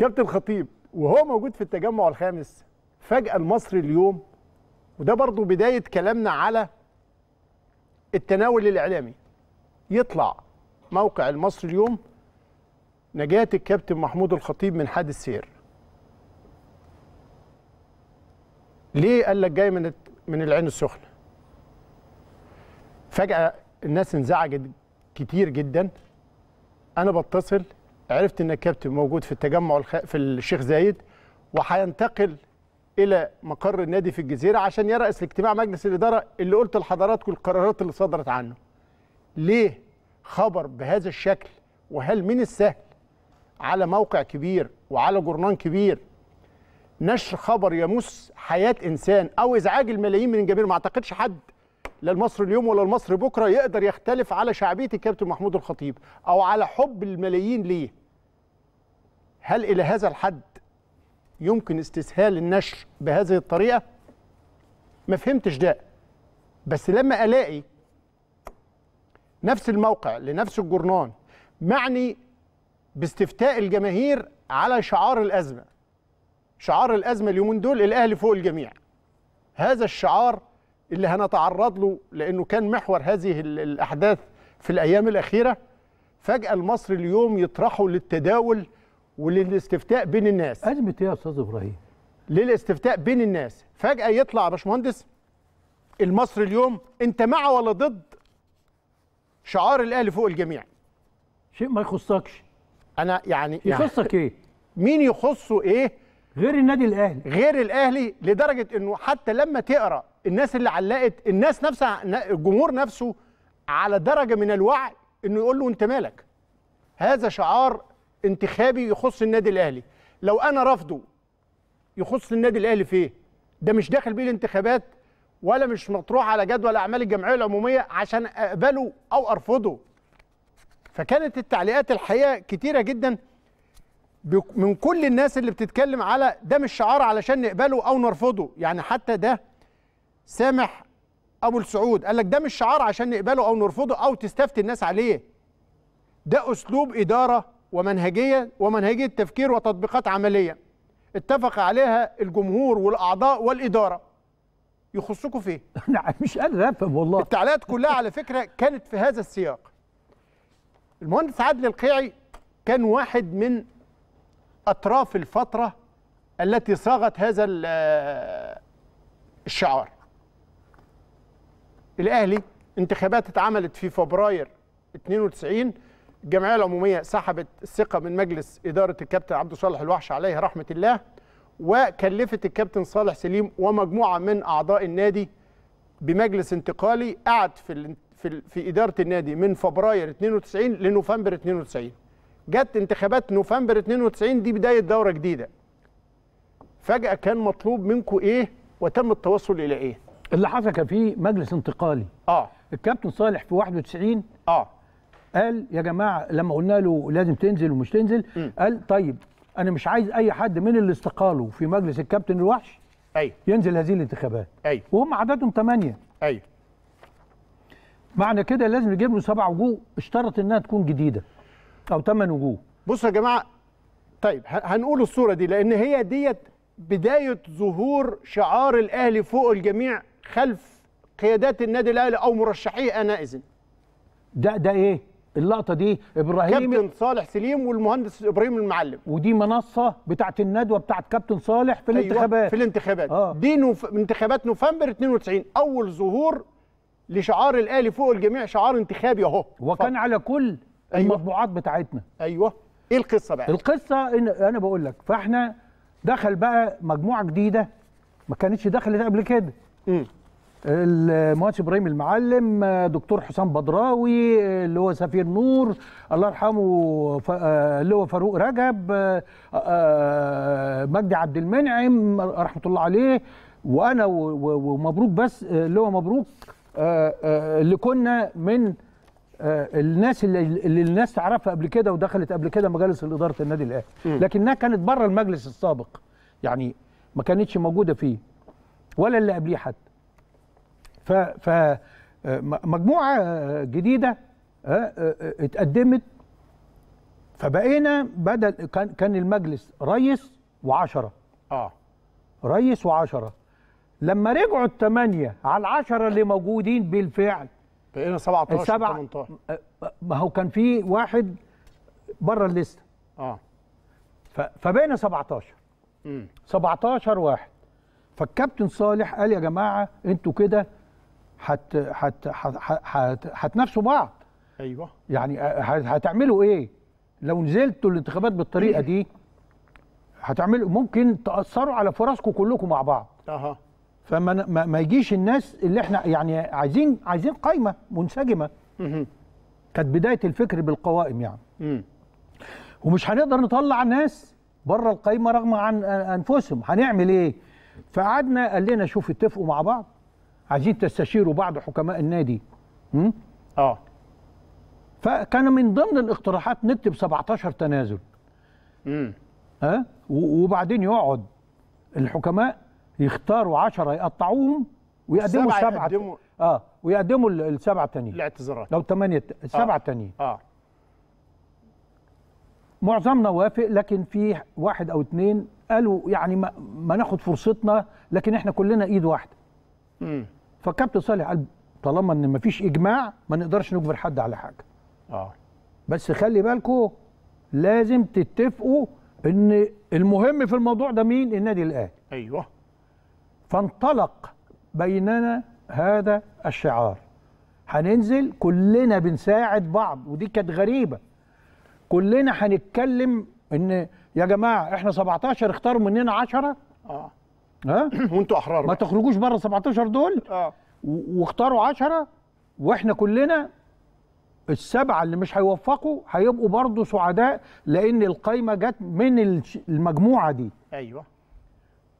كابتن خطيب وهو موجود في التجمع الخامس فجأة المصري اليوم وده برضو بداية كلامنا على التناول الإعلامي يطلع موقع المصري اليوم نجاة الكابتن محمود الخطيب من حادث سير ليه قال لك جاي من من العين السخنه فجاه الناس انزعجت كتير جدا انا بتصل عرفت ان الكابتن موجود في التجمع الخ... في الشيخ زايد وهينتقل الى مقر النادي في الجزيره عشان يرأس الاجتماع مجلس الاداره اللي قلت لحضراتكم القرارات اللي صدرت عنه. ليه خبر بهذا الشكل وهل من السهل على موقع كبير وعلى جورنان كبير نشر خبر يمس حياه انسان او ازعاج الملايين من الجماهير ما اعتقدش حد لا المصري اليوم ولا المصري بكره يقدر يختلف على شعبيه الكابتن محمود الخطيب او على حب الملايين ليه هل إلى هذا الحد يمكن استسهال النشر بهذه الطريقة؟ ما فهمتش ده بس لما ألاقي نفس الموقع لنفس الجرنان معني باستفتاء الجماهير على شعار الأزمة شعار الأزمة اليومين دول الأهلي فوق الجميع هذا الشعار اللي هنتعرض له لأنه كان محور هذه الأحداث في الأيام الأخيرة فجأة المصري اليوم يطرحه للتداول وللاستفتاء بين الناس ازمه ايه يا استاذ ابراهيم للاستفتاء بين الناس فجاه يطلع يا باشمهندس المصري اليوم انت مع ولا ضد شعار الاهلي فوق الجميع شيء ما يخصكش انا يعني, يعني يخصك يعني ايه مين يخصه ايه غير النادي الاهلي غير الاهلي لدرجه انه حتى لما تقرا الناس اللي علقت الناس نفسها الجمهور نفسه على درجه من الوعي انه يقول له انت مالك هذا شعار انتخابي يخص النادي الاهلي لو انا رافضه يخص النادي الاهلي في ايه ده مش داخل بيه الانتخابات ولا مش مطروح على جدول اعمال الجمعيه العموميه عشان اقبله او ارفضه فكانت التعليقات الحقيقه كتيره جدا من كل الناس اللي بتتكلم على ده مش شعار علشان نقبله او نرفضه يعني حتى ده سامح ابو السعود قال لك ده مش شعار عشان نقبله او نرفضه او تستفتي الناس عليه ده اسلوب اداره ومنهجية ومنهجية تفكير وتطبيقات عملية اتفق عليها الجمهور والأعضاء والإدارة يخصكم في انا نعم، مش قادر افهم والله التعليقات كلها على فكره كانت في هذا السياق المهندس عادل القيعي كان واحد من اطراف الفتره التي صاغت هذا الشعار الاهلي انتخابات اتعملت في فبراير 92 الجمعيه العموميه سحبت الثقه من مجلس اداره الكابتن عبد صالح الوحش عليه رحمه الله وكلفت الكابتن صالح سليم ومجموعه من اعضاء النادي بمجلس انتقالي قعد في في في اداره النادي من فبراير 92 لنوفمبر 92 جت انتخابات نوفمبر 92 دي بدايه دوره جديده فجاه كان مطلوب منكم ايه وتم التوصل الى ايه اللي حصل كان في مجلس انتقالي اه الكابتن صالح في 91 اه قال يا جماعه لما قلنا له لازم تنزل ومش تنزل م. قال طيب انا مش عايز اي حد من اللي استقالوا في مجلس الكابتن الوحش ايوه ينزل هذه الانتخابات ايوه وهم عددهم ثمانيه ايوه معنى كده لازم نجيب له سبع وجوه اشترط انها تكون جديده او ثمان وجوه بصوا يا جماعه طيب هنقول الصوره دي لان هي ديت بدايه ظهور شعار الاهلي فوق الجميع خلف قيادات النادي الاهلي او مرشحيه انا اذن ده ده ايه اللقطه دي ابراهيم كابتن صالح سليم والمهندس ابراهيم المعلم ودي منصه بتاعت الندوه بتاعت كابتن صالح في أيوة، الانتخابات أيوة في الانتخابات آه. دي نوف... انتخابات نوفمبر 92 اول ظهور لشعار الاهلي فوق الجميع شعار انتخابي اهو وكان ف... على كل أيوة. المطبوعات بتاعتنا ايوه ايه القصه بقى القصه إن انا بقول لك فاحنا دخل بقى مجموعه جديده ما كانتش دخلت قبل كده امم المهندس ابراهيم المعلم دكتور حسام بدراوي اللي هو سفير نور الله يرحمه آه، اللي هو فاروق رجب آه، آه، مجدي عبد المنعم رحمه الله عليه وانا ومبروك بس اللي هو مبروك اللي كنا من الناس اللي, اللي الناس تعرفها قبل كده ودخلت قبل كده مجالس الاداره النادي الاهلي لكنها كانت بره المجلس السابق يعني ما كانتش موجوده فيه ولا اللي قبليه حتى ف مجموعه جديدة آه، آه، اتقدمت فبقينا بدل كان كان المجلس ريس وعشرة اه ريس وعشرة لما رجعوا الثمانية على العشرة اللي موجودين بالفعل بقينا 17 18 آه، ما هو كان في واحد بره الليسته اه فبقينا 17 امم 17 واحد فالكابتن صالح قال يا جماعه انتوا كده حت حت حت هتنافسوا بعض ايوه يعني هتعملوا ايه لو نزلتوا الانتخابات بالطريقه دي هتعملوا ممكن تاثروا على فرصكم كلكم مع بعض اها فما ما, ما يجيش الناس اللي احنا يعني عايزين عايزين قايمه منسجمه كانت بدايه الفكر بالقوائم يعني مه. ومش هنقدر نطلع ناس بره القايمه رغم عن انفسهم هنعمل ايه فقعدنا قال لنا شوف اتفقوا مع بعض عايزين تستشيروا بعض حكماء النادي امم اه فكان من ضمن الاقتراحات نكتب 17 تنازل امم ها أه؟ وبعدين يقعد الحكماء يختاروا 10 يقطعوهم ويقدموا السبعه يقدموا اه ويقدموا السبعه التانيين الاعتذارات لو ثمانيه السبعه التانيين اه, آه. معظمنا وافق لكن في واحد او اثنين قالوا يعني ما, ما ناخد فرصتنا لكن احنا كلنا ايد واحده امم فكابتن صالح قال طالما ان مفيش اجماع ما نقدرش نجبر حد على حاجه اه بس خلي بالكم لازم تتفقوا ان المهم في الموضوع ده مين النادي الاهلي ايوه فانطلق بيننا هذا الشعار هننزل كلنا بنساعد بعض ودي كانت غريبه كلنا هنتكلم ان يا جماعه احنا 17 اختاروا مننا 10 اه ها وانتوا احرار ما تخرجوش بره 17 دول اه واختاروا 10 واحنا كلنا السبعه اللي مش هيوفقوا هيبقوا برضه سعداء لان القايمه جت من المجموعه دي ايوه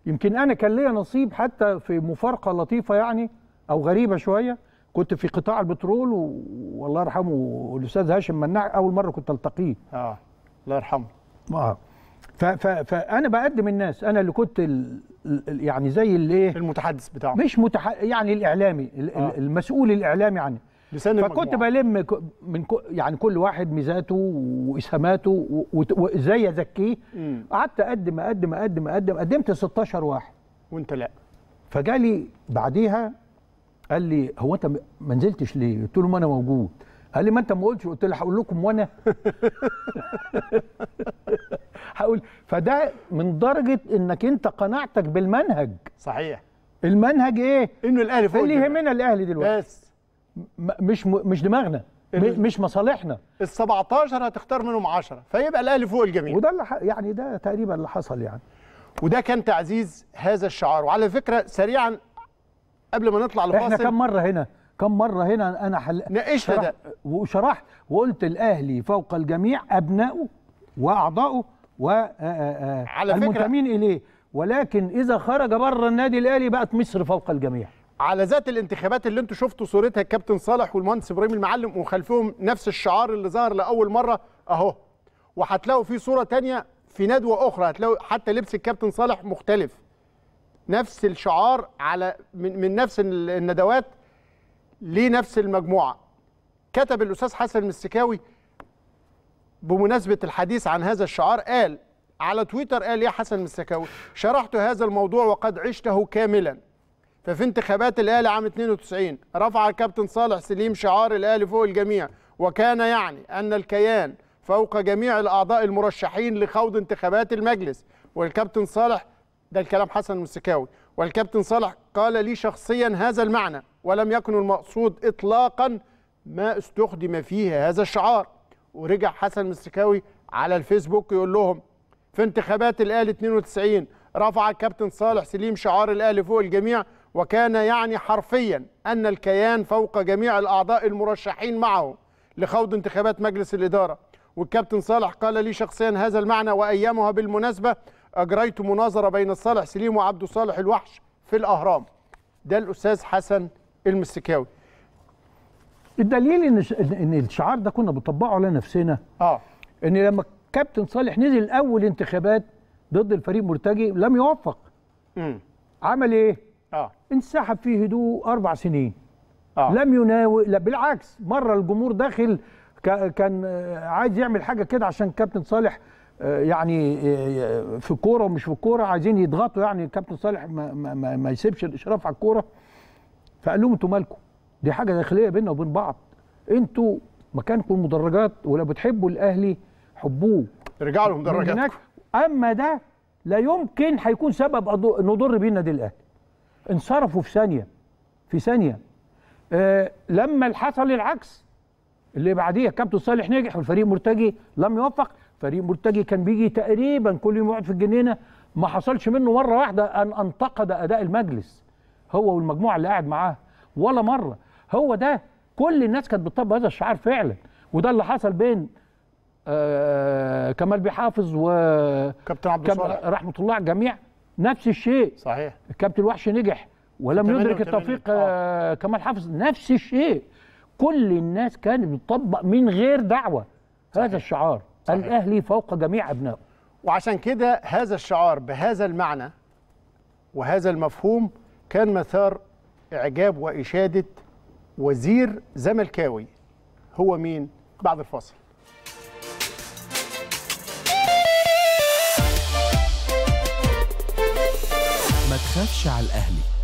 يمكن انا كان ليا نصيب حتى في مفارقه لطيفه يعني او غريبه شويه كنت في قطاع البترول والله يرحمه الاستاذ هاشم مناع اول مره كنت التقيه اه الله يرحمه اه فانا بقدم الناس انا اللي كنت ال... يعني زي الايه المتحدث بتاعه مش متح... يعني الاعلامي آه. المسؤول الاعلامي عنه لسان فكنت بلم من ك... يعني كل واحد ميزاته واسهاماته وازاي و... ازكيه قعدت اقدم اقدم اقدم اقدم قدمت 16 واحد وانت لا فجالي بعديها قال لي هو انت ما نزلتش ليه؟ قلت له ما انا موجود قال لي ما انت ما قلتش قلت له هقول لكم وانا هقول فده من درجه انك انت قناعتك بالمنهج صحيح المنهج ايه انه الاهلي فوق اللي يهمنا الاهلي دلوقتي بس مش م... مش دماغنا مش مصالحنا ال 17 هتختار منهم 10 فيبقى الاهلي فوق الجميع وده اللي ح... يعني ده تقريبا اللي حصل يعني وده كان تعزيز هذا الشعار وعلى فكره سريعا قبل ما نطلع لفاصل احنا كم مره هنا كم مره هنا انا حل... ناقشها ده وشرحت وقلت الاهلي فوق الجميع ابنائه واعضائه و على المنتمين اليه ولكن اذا خرج بره النادي الاهلي بقت مصر فوق الجميع على ذات الانتخابات اللي انتم شفتوا صورتها الكابتن صالح والمهندس ابراهيم المعلم وخلفهم نفس الشعار اللي ظهر لاول مره اهو وهتلاقوا في صوره تانية في ندوه اخرى هتلاقوا حتى لبس الكابتن صالح مختلف نفس الشعار على من, من نفس الندوات لنفس المجموعه كتب الاستاذ حسن المستكاوي بمناسبه الحديث عن هذا الشعار قال على تويتر قال يا حسن المستكاوي شرحت هذا الموضوع وقد عشته كاملا ففي انتخابات الاهلي عام 92 رفع الكابتن صالح سليم شعار الاهلي فوق الجميع وكان يعني ان الكيان فوق جميع الاعضاء المرشحين لخوض انتخابات المجلس والكابتن صالح ده الكلام حسن المسكاوي والكابتن صالح قال لي شخصيا هذا المعنى ولم يكن المقصود إطلاقا ما استخدم فيه هذا الشعار ورجع حسن المسكاوي على الفيسبوك يقول لهم في انتخابات الأهلي 92 رفع الكابتن صالح سليم شعار الأهلي فوق الجميع وكان يعني حرفيا أن الكيان فوق جميع الأعضاء المرشحين معه لخوض انتخابات مجلس الإدارة والكابتن صالح قال لي شخصيا هذا المعنى وأيامها بالمناسبة اجريت مناظره بين صالح سليم وعبد صالح الوحش في الاهرام ده الاستاذ حسن المسكاوي الدليل ان ان الشعار ده كنا بنطبقه على نفسنا اه ان لما كابتن صالح نزل اول انتخابات ضد الفريق مرتجي لم يوفق امم عمل ايه اه انسحب في هدوء اربع سنين آه. لم يناوي لا بالعكس مره الجمهور داخل كان عايز يعمل حاجه كده عشان كابتن صالح آه، يعني آه، آه، في الكوره ومش في الكوره عايزين يضغطوا يعني الكابتن صالح ما, ما, ما يسيبش الاشراف على الكوره فقال لهم انتوا مالكم دي حاجه داخليه بيننا وبين بعض انتوا مكانكم المدرجات ولو بتحبوا الاهلي حبوه رجعوا لمدرجاتكم اما ده لا يمكن هيكون سبب نضر بيه النادي الاهلي انصرفوا في ثانيه في ثانيه آه لما حصل العكس اللي بعديها كابتن صالح نجح والفريق مرتجي لم يوفق فريق مرتجي كان بيجي تقريبا كل يوم يقعد في الجنينه ما حصلش منه مره واحده ان انتقد اداء المجلس هو والمجموعه اللي قاعد معاه ولا مره هو ده كل الناس كانت بتطبق هذا الشعار فعلا وده اللي حصل بين آه, آه، كمال بيحافظ و كابتن عبد الصالح رحمه الله على الجميع نفس الشيء صحيح الكابتن وحش نجح ولم يدرك التوفيق آه. آه كمال حافظ نفس الشيء كل الناس كانت بتطبق من غير دعوه صحيح. هذا الشعار صحيح. الأهلي فوق جميع أبنائه وعشان كده هذا الشعار بهذا المعنى وهذا المفهوم كان مثار إعجاب وإشادة وزير زملكاوي هو مين بعد الفاصل ما تخافش على الأهلي